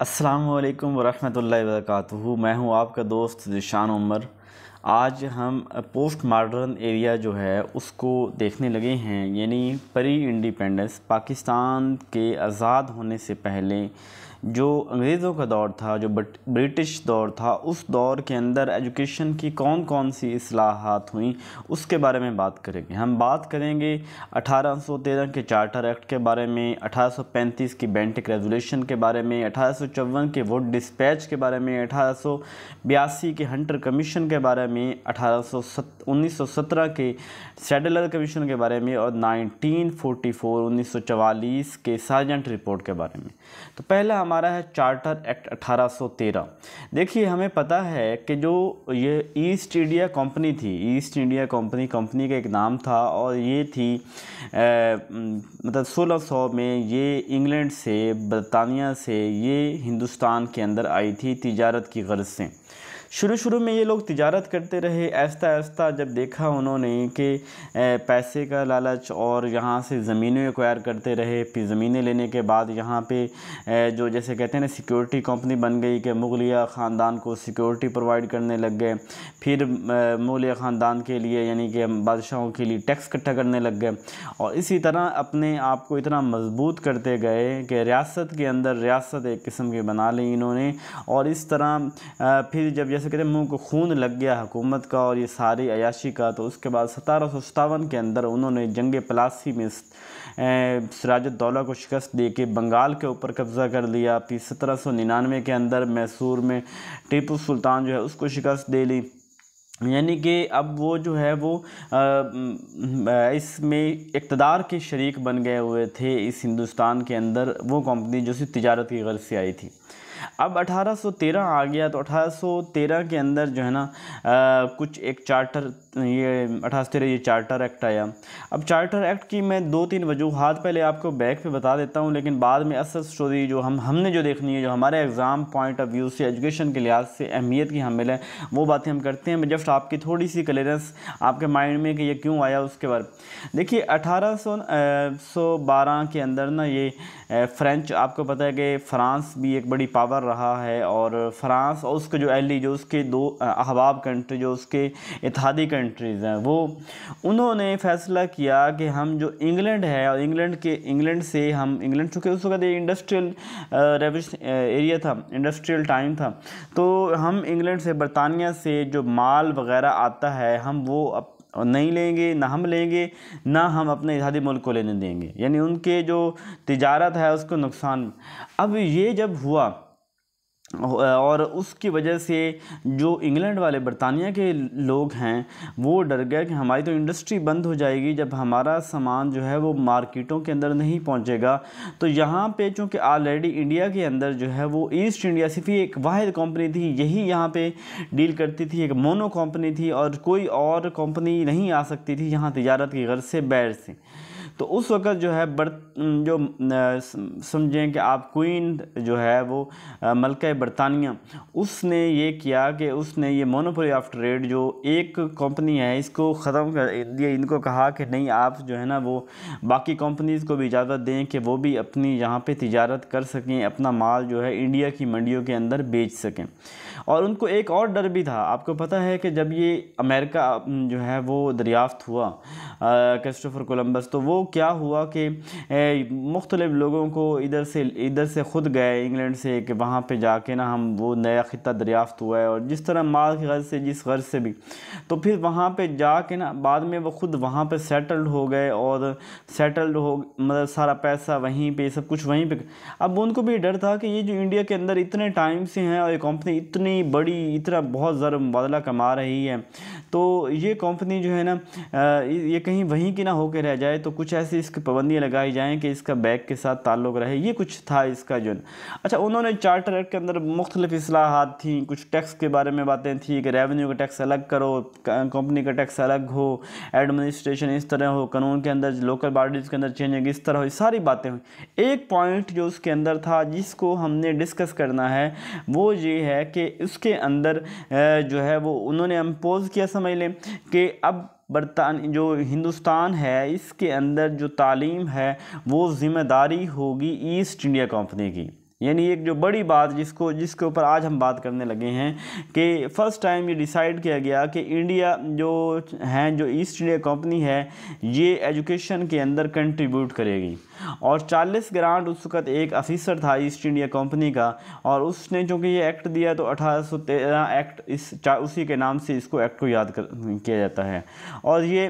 अस्सलाम वरम् वर्क मैं हूँ आपका दोस्त जिशान उमर आज हम पोस्ट मॉडर्न एरिया जो है उसको देखने लगे हैं यानी परी इंडिपेंडेंस पाकिस्तान के आज़ाद होने से पहले जो अंग्रेज़ों का दौर था जो ब्रिटिश दौर था उस दौर के अंदर एजुकेशन की कौन कौन सी असलाहत हुई उसके बारे में बात करेंगे हम बात करेंगे 1813 के चार्टर एक्ट के बारे में 1835 की बेंटिक रेजोल्यूशन के बारे में अठारह के वोट डिस्पैच के बारे में अठारह के हंटर कमीशन के बारे में अठारह के सेडलर कमीशन के बारे में और नाइनटीन फोर्टी के सार्जेंट रिपोर्ट के बारे में तो पहला हमारा है चार्टर एक्ट 1813 देखिए हमें पता है कि जो ये ईस्ट इंडिया कंपनी थी ईस्ट इंडिया कंपनी कंपनी का एक नाम था और ये थी ए, मतलब 1600 में ये इंग्लैंड से बरतानिया से ये हिंदुस्तान के अंदर आई थी तिजारत की गर्ज से शुरू शुरू में ये लोग तिजारत करते रहे ऐसा ऐसा जब देखा उन्होंने कि पैसे का लालच और यहाँ से ज़मीनें एक्वायर करते रहे फिर ज़मीनें लेने के बाद यहाँ पे जो जैसे कहते हैं ना सिक्योरिटी कंपनी बन गई कि मुगलिया ख़ानदान को सिक्योरिटी प्रोवाइड करने लग गए फिर मुगलिया ख़ानदान के लिए यानी कि बादशाहों के लिए टैक्स इकट्ठा करने लग गए और इसी तरह अपने आप को इतना मजबूत करते गए कि रियासत के अंदर रियासत एक किस्म की बना ली इन्होंने और इस तरह फिर जब जैसे कहते हैं मुंह को खून लग गया हुकूमत का और ये सारी अयाशी का तो उसके बाद सतारह सौ सतावन के अंदर उन्होंने जंग पलासी में दौला को शिकस्त दे के बंगाल के ऊपर कब्ज़ा कर लिया फिर सत्रह सौ निन्यानवे के अंदर मैसूर में टीपू सुल्तान जो है उसको शिकस्त दे ली यानी कि अब वो जो है वो इसमें इकतदार के शरीक बन गए हुए थे इस हिंदुस्तान के अंदर वो कंपनी जो सी तजारत की गर्ज से आई थी अब 1813 आ गया तो 1813 के अंदर जो है ना आ, कुछ एक चार्टर ये अठासी तेरह ये चार्टर एक्ट आया अब चार्टर एक्ट की मैं दो तीन वजूहत पहले आपको बैक पे बता देता हूँ लेकिन बाद में असल स्टोरी जो हम हमने जो देखनी है जो हमारे एग्ज़ाम पॉइंट ऑफ व्यू से एजुकेशन के लिहाज से अहमियत की हामिल है वो बातें हम करते हैं जस्ट आपकी थोड़ी सी क्लियरेंस आपके माइंड में कि ये क्यों आया उसके बाद देखिए अठारह सौ बारह के अंदर ना ये फ्रेंच आपको पता है कि फ़्रांस भी एक बड़ी पावर रहा है और फ्रांस और उसके जो एली जो उसके दो अहबाब कंट्री जो उसके इतिहादी कंट्रीज़ हैं वो उन्होंने फैसला किया कि हम जो इंग्लैंड है और इंग्लैंड के इंग्लैंड से हम इंग्लैंड चूँकि उस वक्त ये इंडस्ट्रियल रेवल्यूशन एरिया था इंडस्ट्रियल टाइम था तो हम इंग्लैंड से बरतानिया से जो माल वगैरह आता है हम वो अप और नहीं लेंगे ना हम लेंगे ना हम अपने इजादी मुल्क को लेने देंगे यानी उनके जो तजारत है उसको नुकसान अब ये जब हुआ और उसकी वजह से जो इंग्लैंड वाले बरतानिया के लोग हैं वो डर गए कि हमारी तो इंडस्ट्री बंद हो जाएगी जब हमारा सामान जो है वो मार्केटों के अंदर नहीं पहुंचेगा तो यहाँ पे चूँकि ऑलरेडी इंडिया के अंदर जो है वो ईस्ट इंडिया सिर्फ एक वाद कंपनी थी यही यहाँ पे डील करती थी एक मोनो कंपनी थी और कोई और कंपनी नहीं आ सकती थी यहाँ तजारत की गर्ज से बैर से तो उस वक़्त जो है बर्त जो समझें कि आप क्वीन जो है वो मलक बरतानिया उसने ये किया कि उसने ये मोनोपोली ऑफ ट्रेड जो एक कंपनी है इसको ख़त्म कर दिया इनको कहा कि नहीं आप जो है ना वो बाकी कंपनीज़ को भी इजाज़त दें कि वो भी अपनी यहाँ पे तिजारत कर सकें अपना माल जो है इंडिया की मंडियों के अंदर बेच सकें और उनको एक और डर भी था आपको पता है कि जब ये अमेरिका जो है वो दरियाफ्त हुआ क्रिस्टोफ़र कोलम्बस तो वो क्या हुआ कि मुख्तलिफ़ लोगों को इधर से इधर से ख़ुद गए इंग्लैंड से कि वहाँ पर जाके ना हम वो नया ख़त्ता दरियाफ़्त हुआ है और जिस तरह माल की गर्ज से जिस गर्ज से भी तो फिर वहाँ पर जाके ना बाद में वो ख़ुद वहाँ पर सेटल्ड हो गए और सेटल्ड हो मतलब सारा पैसा वहीं पर सब कुछ वहीं पर अब उनको भी डर था कि ये जो इंडिया के अंदर इतने टाइम से हैं और ये कंपनी इतनी बड़ी इतना बहुत ज़रा मुबादला कमा रही है तो ये कंपनी जो है ना ये कहीं वहीं की ना होकर रह जाए तो कुछ ऐसी इसकी पाबंदियाँ लगाई जाएँ कि इसका बैग के साथ ताल्लुक रहे ये कुछ था इसका जो अच्छा उन्होंने चार्टर एक्ट के अंदर मुख्तलिफ असलाहत थी कुछ टैक्स के बारे में बातें थी कि रेवेन्यू का टैक्स अलग करो कंपनी का टैक्स अलग हो एडमिनिस्ट्रेशन इस तरह हो कानून के अंदर लोकल बॉडीज़ के अंदर चेंजिंग इस तरह हो सारी बातें हुई एक पॉइंट जो उसके अंदर था जिसको हमने डिस्कस करना है वो ये है कि उसके अंदर जो है वो उन्होंने इम्पोज़ किया समझ लें कि अब बरतान जो हिंदुस्तान है इसके अंदर जो तालीम है वो ज़िम्मेदारी होगी ईस्ट इंडिया कंपनी की यानी एक जो बड़ी बात जिसको जिसके ऊपर आज हम बात करने लगे हैं कि फ़र्स्ट टाइम ये डिसाइड किया गया कि इंडिया जो हैं जो ईस्ट इंडिया कंपनी है ये एजुकेशन के अंदर कंट्रीब्यूट करेगी और 40 ग्रांट उस वक्त एक ऑफिसर था ईस्ट इंडिया कंपनी का और उसने चूँकि ये एक्ट दिया तो 1813 एक्ट इस उसी के नाम से इसको एक्ट को याद कर किया जाता है और ये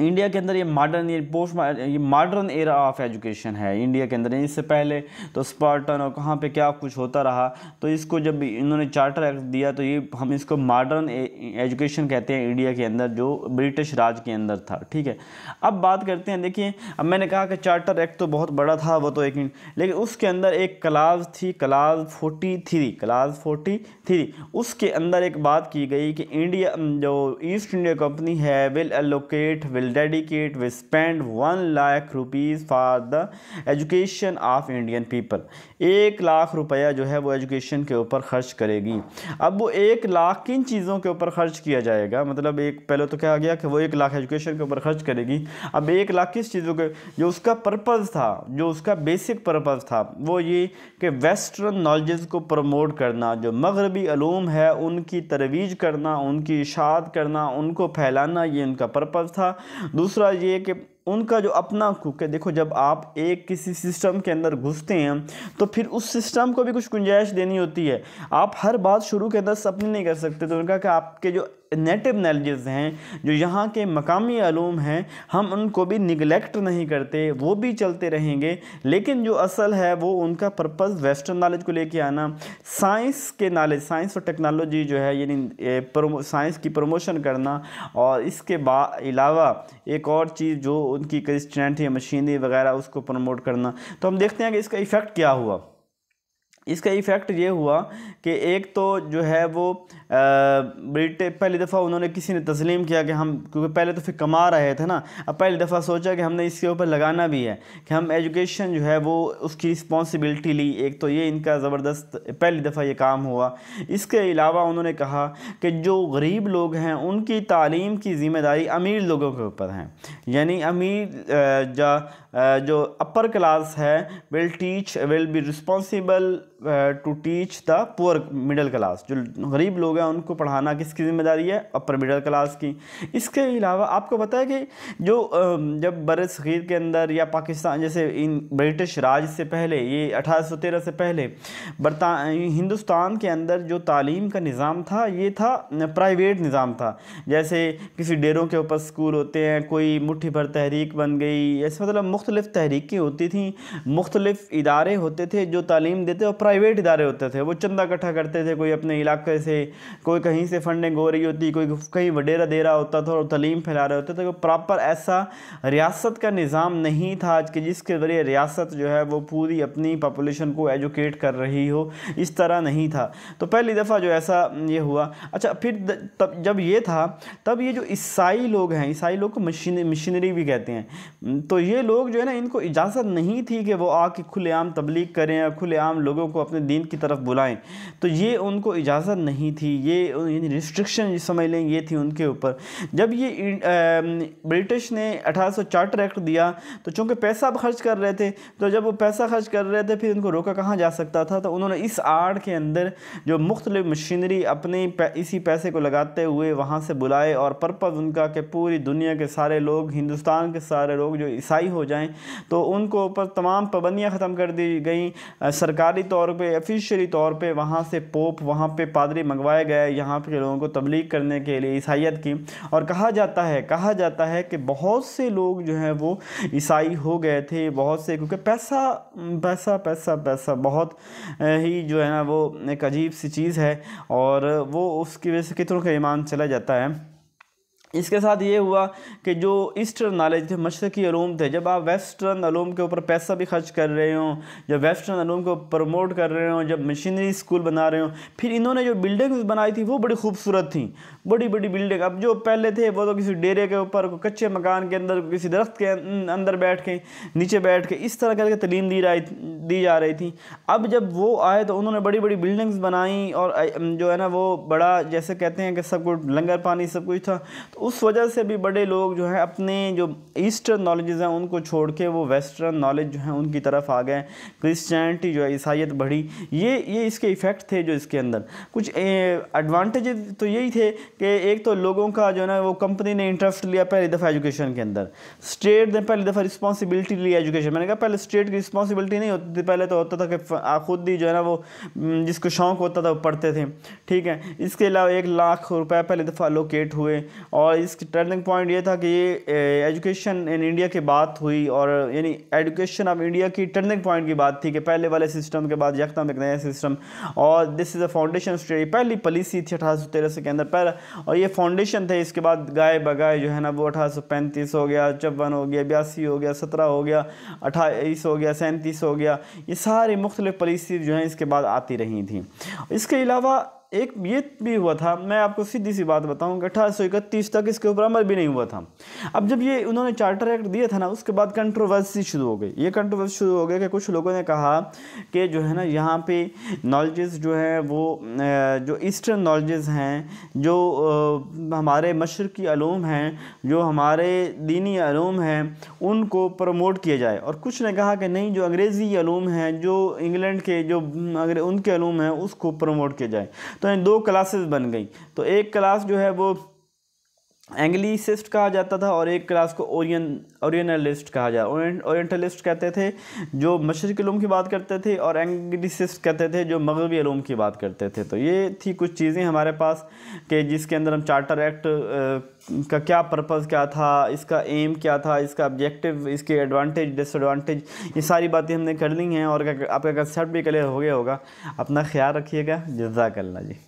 इंडिया के अंदर ये मॉडर्न ये पोस्ट ये मॉडर्न एरा ऑफ एजुकेशन है इंडिया के अंदर इससे पहले तो स्पार्टन और कहाँ पे क्या कुछ होता रहा तो इसको जब इन्होंने चार्टर एक्ट दिया तो ये हम इसको मॉडर्न एजुकेशन कहते हैं इंडिया के अंदर जो ब्रिटिश राज के अंदर था ठीक है अब बात करते हैं देखिए अब मैंने कहा कि चार्टर एक्ट तो बहुत बड़ा था वो तो एक लेकिन उसके अंदर एक क्लाज थी clause forty three clause forty three उसके अंदर एक बात की गई कि इंडिया जो ईस्ट इंडिया कंपनी है will allocate will will dedicate will spend one lakh rupees for the education of Indian people एक लाख रुपया जो है वो एजुकेशन के ऊपर खर्च करेगी अब वो एक लाख किन चीज़ों के ऊपर खर्च किया जाएगा मतलब एक पहले तो कहा गया कि वो एक लाख एजुकेशन के ऊपर खर्च करेगी अब एक लाख किस चीज़ों के जो उसका पर्पज़ था जो उसका बेसिक पर्पज़ था वो ये कि वेस्टर्न नॉलेज को प्रमोट करना जो मगरबी अलूम है उनकी तरवीज करना उनकी इशात करना उनको फैलाना ये उनका पर्पज़ था दूसरा ये कि उनका जो अपना कुक है देखो जब आप एक किसी सिस्टम के अंदर घुसते हैं तो फिर उस सिस्टम को भी कुछ गुंजाइश देनी होती है आप हर बात शुरू के अंदर अपनी नहीं कर सकते तो उनका कि आपके जो नेटिव नॉलेज हैं जो यहाँ के मकामी आलूम हैं हम उनको भी निगलेक्ट नहीं करते वो भी चलते रहेंगे लेकिन जो असल है वो उनका पर्पज़ वेस्टर्न नॉलेज को लेके आना साइंस के नॉलेज साइंस और टेक्नोलॉजी जो है यानी साइंस की प्रमोशन करना और इसके अलावा एक और चीज़ जो उनकी या मशीनरी वगैरह उसको प्रमोट करना तो हम देखते हैं कि इसका इफ़ेक्ट क्या हुआ इसका इफ़ेक्ट ये हुआ कि एक तो जो है वो ब्रिटे पहली दफ़ा उन्होंने किसी ने तस्लीम किया कि हम क्योंकि पहले तो फिर कमा रहे थे ना अब पहली दफ़ा सोचा कि हमने इसके ऊपर लगाना भी है कि हम एजुकेशन जो है वो उसकी रिस्पॉन्सिबिलिटी ली एक तो ये इनका ज़बरदस्त पहली दफ़ा ये काम हुआ इसके अलावा उन्होंने कहा कि जो गरीब लोग हैं उनकी तालीम की ज़िम्मेदारी अमीर लोगों के ऊपर है यानी अमीर जो अपर क्लास है will teach will be responsible to teach the poor middle class जो गरीब लोग हैं उनको पढ़ाना किसकी जिम्मेदारी है अपर मिडिल क्लास की इसके अलावा आपको पता है कि जो जब बर सग़ीर के अंदर या पाकिस्तान जैसे इन ब्रिटिश राज से पहले ये अठारह से पहले बरता हिंदुस्तान के अंदर जो तालीम का निज़ाम था ये था प्राइवेट निज़ाम था जैसे किसी डेरों के ऊपर स्कूल होते हैं कोई मुठ्ठी भर तहरीक बन गई ऐसे मतलब मुख्तलिफ़ तहरीकें होती थी मुख्तलिफ़ इदारे होते थे जो तालीम देते और प्राइवेट इदारे होते थे वो चंदा इकट्ठा करते थे कोई अपने इलाके से कोई कहीं से फंडिंग हो रही होती कोई कहीं वडेरा दे रहा होता था और तलीम फैला रहे होते थे तो प्रॉपर ऐसा रियासत का निज़ाम नहीं था आज के जिसके ज़रिए रियासत जो है वो पूरी अपनी पॉपुलेशन को एजुकेट कर रही हो इस तरह नहीं था तो पहली दफ़ा जो ऐसा ये हुआ अच्छा फिर तब जब ये था तब ये जो ईसाई लोग हैं ईसाई लोग को मशीन मशीनरी भी कहते हैं तो ये लोग जो है ना इनको इजाज़त नहीं थी कि वो आके खुलेआम तबलीग करें या खुलेआम लोगों को अपने दीन की तरफ बुलाएं तो ये उनको इजाज़त नहीं थी ये यानी रिस्ट्रिक्शन समझ लें ये थी उनके ऊपर जब ये ब्रिटिश ने अठारह चार्टर एक्ट दिया तो चूँकि पैसा खर्च कर रहे थे तो जब वो पैसा खर्च कर रहे थे फिर उनको रोका कहाँ जा सकता था तो उन्होंने इस आड़ के अंदर जो मुख्तलि मशीनरी अपने इसी पैसे को लगाते हुए वहाँ से बुलाए और पर्पज़ उनका कि पूरी दुनिया के सारे लोग हिंदुस्तान के सारे लोग जो ईसाई हो जाएँ तो उनको ऊपर तमाम पाबंदियाँ ख़त्म कर दी गई सरकारी तौर तौर पे ऑफिशियली तौर पे वहाँ से पोप वहाँ पे पादरी मंगवाए गए यहाँ पे लोगों को तबलीग करने के लिए ईसाइत की और कहा जाता है कहा जाता है कि बहुत से लोग जो हैं वो ईसाई हो गए थे बहुत से क्योंकि पैसा पैसा पैसा पैसा बहुत ही जो है ना वो एक अजीब सी चीज़ है और वो उसकी वजह से कितनों का ईमान चला जाता है इसके साथ ये हुआ कि जो ईस्टर्न नॉलेज थे मशरकी अलूम थे जब आप वेस्टर्न अलूम के ऊपर पैसा भी खर्च कर रहे हो जब वेस्टर्न अलूम को प्रमोट कर रहे हो जब मशीनरी स्कूल बना रहे हो फिर इन्होंने जो बिल्डिंग्स बनाई थी वो बड़ी खूबसूरत थी बड़ी बड़ी बिल्डिंग अब जो पहले थे वो तो किसी डेरे के ऊपर कच्चे मकान के अंदर किसी दरख्त के अं-, अंदर बैठ के नीचे बैठ के इस तरह करके तलीम दी रही दी जा रही थी अब जब वो आए तो उन्होंने बड़ी बड़ी बिल्डिंग्स बनाई और जो है ना वो बड़ा जैसे कहते हैं कि सब कुछ लंगर पानी सब कुछ था तो उस वजह से भी बड़े लोग जो हैं अपने जो ईस्टर्न नॉलेजेस हैं उनको छोड़ के वो वेस्टर्न नॉलेज जो हैं उनकी तरफ आ गए क्रिश्चियनिटी जो है ईसाइत बढ़ी ये ये इसके इफ़ेक्ट थे जो इसके अंदर कुछ एडवांटेज तो यही थे कि एक तो लोगों का जो है ना वो कंपनी ने इंटरेस्ट लिया पहली दफ़ा एजुकेशन के अंदर स्टेट ने पहली दफ़ा रिस्पॉन्सिबिलिटी ली एजुकेशन मैंने कहा पहले स्टेट की रिस्पॉन्सिबिलिटी नहीं होती थी पहले तो होता था कि खुद ही जो है ना वो जिसको शौक होता था वो पढ़ते थे ठीक है इसके अलावा एक लाख रुपये पहली दफ़ा अलोकेट हुए और और इसकी टर्निंग पॉइंट ये था कि ये एजुकेशन इन इंडिया की बात हुई और यानी एजुकेशन ऑफ इंडिया की टर्निंग पॉइंट की बात थी कि पहले वाले सिस्टम के बाद यकदम एक नया सिस्टम और this is a foundation study पहली पॉलिसी थी अठारह सौ तेरह सौ के अंदर पहला और ये फाउंडेशन थे इसके बाद गाय बगाए जो है ना वो अठारह सौ पैंतीस हो गया चौवन हो गया बयासी हो गया सत्रह हो गया अट्ठाईस हो गया सैंतीस हो गया ये सारी मुख्तलिफ़ पॉलिसी जो हैं इसके बाद आती रही थी इसके अलावा एक ये भी हुआ था मैं आपको सीधी सी बात बताऊँ कि अठारह तक इसके ऊपर अमल भी नहीं हुआ था अब जब ये उन्होंने चार्टर एक्ट दिया था ना उसके बाद कंट्रोवर्सी शुरू हो गई ये कंट्रोवर्सी शुरू हो गई कि कुछ लोगों ने कहा कि जो है ना यहाँ पे नॉलेज जो है वो जो ईस्टर्न नॉलेज हैं जो हमारे मशरकी आलूम हैं जो हमारे दीनी आलूम हैं उनको प्रमोट किया जाए और कुछ ने कहा कि नहीं जो अंग्रेज़ी आलूम हैं जो इंग्लैंड के जो उनके आलूम हैं उसको प्रमोट किया जाए तो ये दो क्लासेस बन गई तो एक क्लास जो है वो एंग्लिसिस्ट कहा जाता था और एक क्लास को ओरियन ओरियनलिस्ट कहा जा ओरिएंटलिस्ट कहते थे जो मशरक ूम की बात करते थे और एंग्लिसिस्ट कहते थे जो मगरबी ूम की बात करते थे तो ये थी कुछ चीज़ें हमारे पास कि जिसके अंदर हम चार्टर एक्ट का क्या पर्पज़ क्या था इसका एम क्या था इसका ऑब्जेक्टिव इसके एडवांटेज डिसएडवांटेज ये सारी बातें हमने कर ली हैं और आपका कंसेप्ट भी क्लियर हो गया होगा अपना ख्याल रखिएगा जजाकल्ला जी